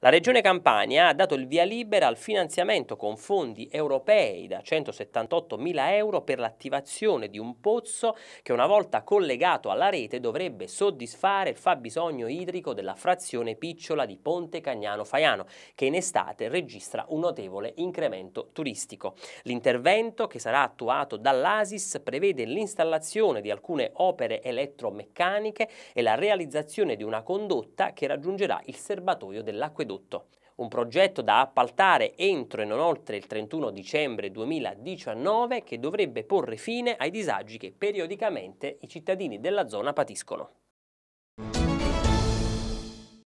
La Regione Campania ha dato il via libera al finanziamento con fondi europei da 178 mila euro per l'attivazione di un pozzo che una volta collegato alla rete dovrebbe soddisfare il fabbisogno idrico della frazione picciola di Ponte Cagnano Faiano, che in estate registra un notevole incremento turistico. L'intervento, che sarà attuato dall'ASIS, prevede l'installazione di alcune opere elettromeccaniche e la realizzazione di una condotta che raggiungerà il serbatoio dell'acquedotto acquedotto. Un progetto da appaltare entro e non oltre il 31 dicembre 2019 che dovrebbe porre fine ai disagi che periodicamente i cittadini della zona patiscono.